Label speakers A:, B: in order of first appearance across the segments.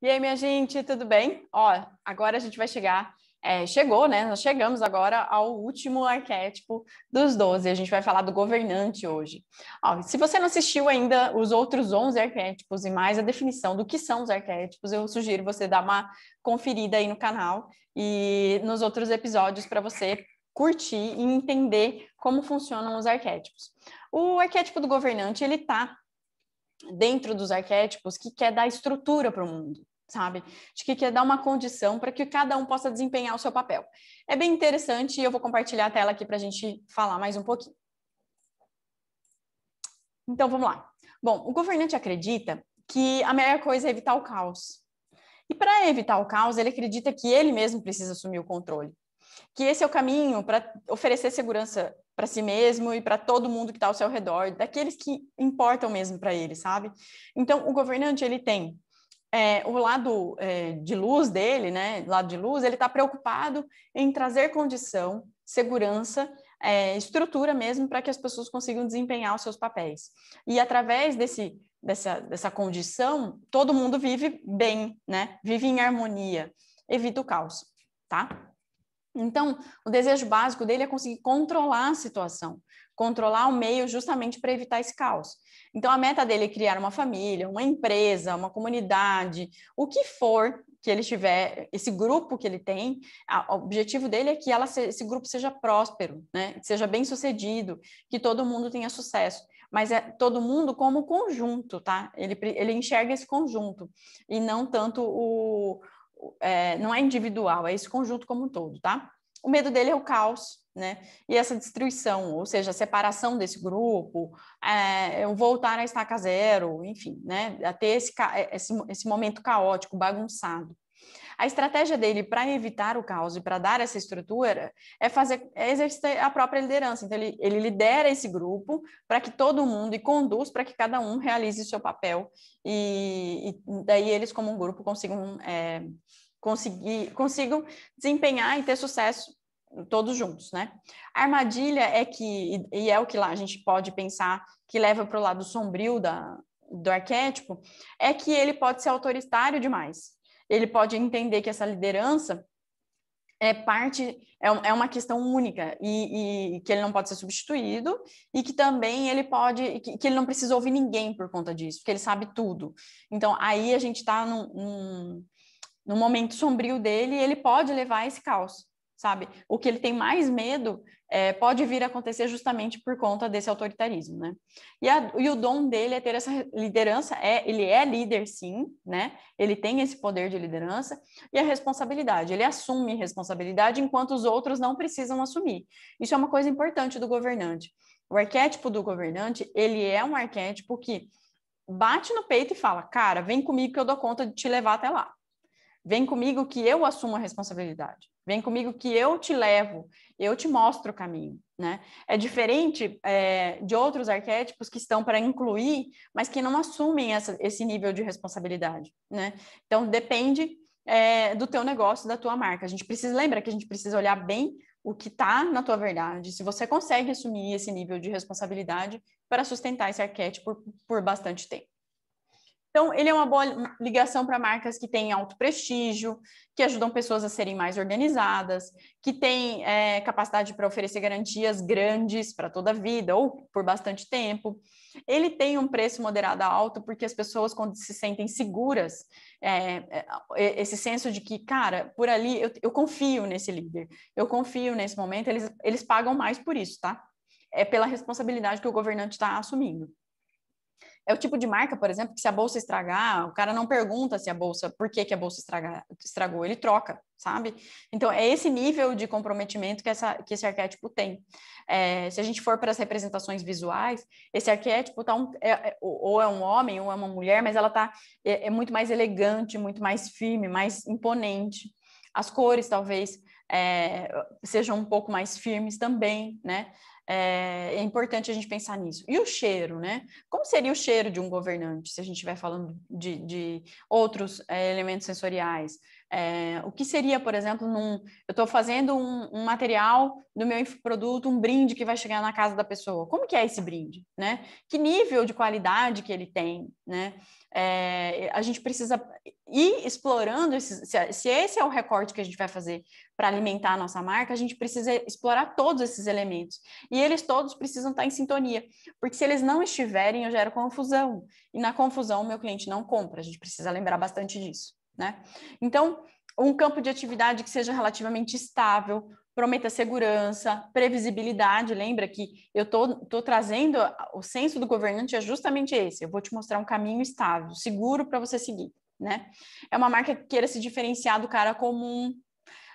A: E aí, minha gente, tudo bem? Ó, agora a gente vai chegar. É, chegou, né? Nós chegamos agora ao último arquétipo dos 12. A gente vai falar do governante hoje. Ó, se você não assistiu ainda os outros 11 arquétipos e mais a definição do que são os arquétipos, eu sugiro você dar uma conferida aí no canal e nos outros episódios para você curtir e entender como funcionam os arquétipos. O arquétipo do governante, ele está dentro dos arquétipos que quer dar estrutura para o mundo, sabe? De que quer dar uma condição para que cada um possa desempenhar o seu papel. É bem interessante e eu vou compartilhar a tela aqui para a gente falar mais um pouquinho. Então vamos lá. Bom, o governante acredita que a melhor coisa é evitar o caos. E para evitar o caos, ele acredita que ele mesmo precisa assumir o controle que esse é o caminho para oferecer segurança para si mesmo e para todo mundo que está ao seu redor, daqueles que importam mesmo para ele, sabe? Então, o governante, ele tem é, o lado é, de luz dele, né? Lado de luz, ele está preocupado em trazer condição, segurança, é, estrutura mesmo para que as pessoas consigam desempenhar os seus papéis. E através desse dessa, dessa condição, todo mundo vive bem, né? Vive em harmonia, evita o caos, tá? Então, o desejo básico dele é conseguir controlar a situação, controlar o meio justamente para evitar esse caos. Então, a meta dele é criar uma família, uma empresa, uma comunidade, o que for que ele tiver, esse grupo que ele tem, a, o objetivo dele é que ela, esse grupo seja próspero, né? que seja bem sucedido, que todo mundo tenha sucesso mas é todo mundo como conjunto, tá? Ele, ele enxerga esse conjunto e não tanto o, é, não é individual, é esse conjunto como um todo, tá? O medo dele é o caos, né? E essa destruição, ou seja, a separação desse grupo, é, é voltar à estaca zero, enfim, né? A ter esse, é, esse, esse momento caótico, bagunçado. A estratégia dele para evitar o caos e para dar essa estrutura é fazer é exercer a própria liderança. Então, ele, ele lidera esse grupo para que todo mundo e conduz para que cada um realize seu papel. E, e daí eles, como um grupo, consigam, é, conseguir, consigam desempenhar e ter sucesso todos juntos, né? A armadilha é que, e é o que lá a gente pode pensar que leva para o lado sombrio da, do arquétipo, é que ele pode ser autoritário demais ele pode entender que essa liderança é parte, é, é, uma questão única e, e, que ele não pode ser substituído e que também ele pode, que, que, ele não precisa ouvir ninguém por conta disso, porque ele sabe tudo. Então, aí a gente está num, num, num momento sombrio dele e ele pode levar esse caos sabe? O que ele tem mais medo é, pode vir a acontecer justamente por conta desse autoritarismo, né? E, a, e, o dom dele é ter essa liderança, é, ele é líder sim, né? Ele tem esse poder de liderança e a responsabilidade, ele assume responsabilidade enquanto os outros não precisam assumir. Isso é uma coisa importante do governante. O arquétipo do governante, ele é um arquétipo que bate no peito e fala, cara, vem comigo que eu dou conta de te levar até lá. Vem comigo que eu assumo a responsabilidade. Vem comigo que eu te levo, eu te mostro o caminho, né? É diferente é, de outros arquétipos que estão para incluir, mas que não assumem essa, esse nível de responsabilidade, né? Então depende é, do teu negócio, da tua marca. A gente precisa lembrar que a gente precisa olhar bem o que está na tua verdade. Se você consegue assumir esse nível de responsabilidade para sustentar esse arquétipo por, por bastante tempo. Então, ele é uma boa ligação para marcas que têm alto prestígio, que ajudam pessoas a serem mais organizadas, que têm é, capacidade para oferecer garantias grandes para toda a vida ou por bastante tempo. Ele tem um preço moderado a alto porque as pessoas, quando se sentem seguras, é, é, é, esse senso de que, cara, por ali eu, eu confio nesse líder, eu confio nesse momento, eles, eles pagam mais por isso, tá? É pela responsabilidade que o governante está assumindo é o tipo de marca, por exemplo, que se a bolsa estragar, o cara não pergunta se a bolsa, por que, que a bolsa estragou, ele troca, sabe? Então, é esse nível de comprometimento que, essa, que esse arquétipo tem. É, se a gente for para as representações visuais, esse arquétipo tá um, é, é ou é um homem ou é uma mulher, mas ela tá, é, é muito mais elegante, muito mais firme, mais imponente. As cores, talvez, é, sejam um pouco mais firmes também, né? É, é, importante a gente pensar nisso. E o cheiro, né? Como seria o cheiro de um governante, se a gente estiver falando de, de outros é, elementos sensoriais? É, o que seria, por exemplo, num, eu estou fazendo um, um, material do meu produto, um brinde que vai chegar na casa da pessoa. Como que é esse brinde? Né? Que nível de qualidade que ele tem? Né? É, a gente precisa ir explorando, esses, se, se esse é o recorte que a gente vai fazer para alimentar a nossa marca, a gente precisa explorar todos esses elementos. E eles todos precisam estar tá em sintonia, porque se eles não estiverem, eu gero confusão. E na confusão, o meu cliente não compra. A gente precisa lembrar bastante disso né? Então, um campo de atividade que seja relativamente estável, prometa segurança, previsibilidade. Lembra que eu estou trazendo o senso do governante é justamente esse. Eu vou te mostrar um caminho estável, seguro para você seguir, né? É uma marca que queira se diferenciar do cara comum.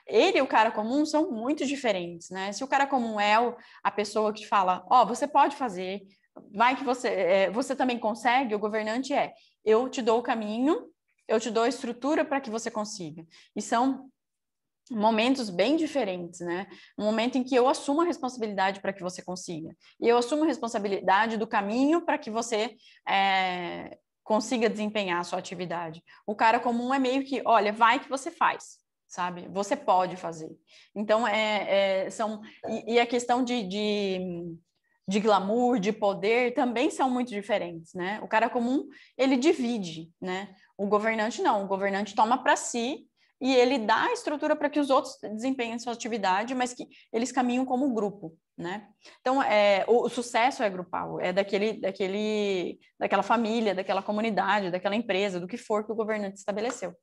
A: Ele e o cara comum são muito diferentes, né? Se o cara comum é a pessoa que fala, ó, oh, você pode fazer, vai que você, é, você também consegue, o governante é, eu te dou o caminho, eu te dou a estrutura para que você consiga. E são momentos bem diferentes, né? Um momento em que eu assumo a responsabilidade para que você consiga. E eu assumo a responsabilidade do caminho para que você é, consiga desempenhar a sua atividade. O cara comum é meio que, olha, vai que você faz, sabe? Você pode fazer. Então, é, é são... E, e, a questão de, de de glamour, de poder, também são muito diferentes, né? O cara comum, ele divide, né? O governante não, o governante toma para si e ele dá a estrutura para que os outros desempenhem sua atividade, mas que eles caminham como grupo, né? Então, é, o, o, sucesso é grupal, é daquele, daquele, daquela família, daquela comunidade, daquela empresa, do que for que o governante estabeleceu.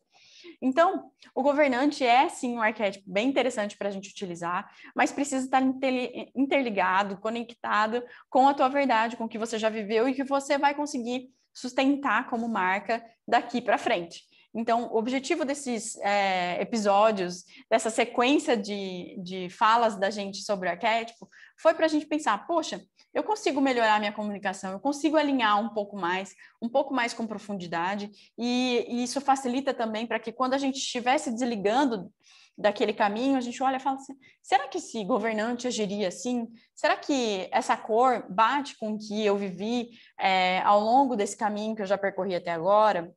A: Então, o governante é sim um arquétipo bem interessante para a gente utilizar, mas precisa estar interligado, conectado com a tua verdade, com o que você já viveu e que você vai conseguir sustentar como marca daqui para frente. Então, o objetivo desses é, episódios, dessa sequência de, de falas da gente sobre o arquétipo, foi para a gente pensar: poxa, eu consigo melhorar minha comunicação, eu consigo alinhar um pouco mais, um pouco mais com profundidade, e, e isso facilita também para que quando a gente estiver se desligando daquele caminho, a gente olha e fala assim: será que esse governante agiria assim? Será que essa cor bate com o que eu vivi é, ao longo desse caminho que eu já percorri até agora?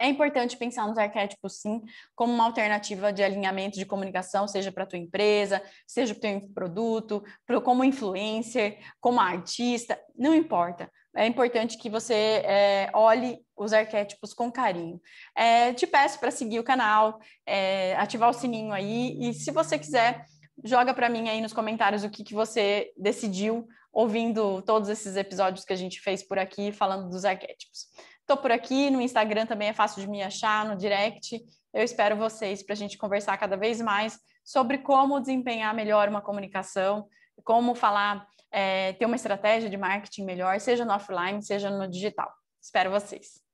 A: É importante pensar nos arquétipos, sim, como uma alternativa de alinhamento de comunicação, seja para tua empresa, seja para o teu produto, pro, como influencer, como artista, não importa. É importante que você é, olhe os arquétipos com carinho. É, te peço para seguir o canal, é, ativar o sininho aí e, se você quiser, joga para mim aí nos comentários o que, que você decidiu ouvindo todos esses episódios que a gente fez por aqui falando dos arquétipos. Estou por aqui, no Instagram também é fácil de me achar, no direct. Eu espero vocês para a gente conversar cada vez mais sobre como desempenhar melhor uma comunicação, como falar, é, ter uma estratégia de marketing melhor, seja no offline, seja no digital. Espero vocês.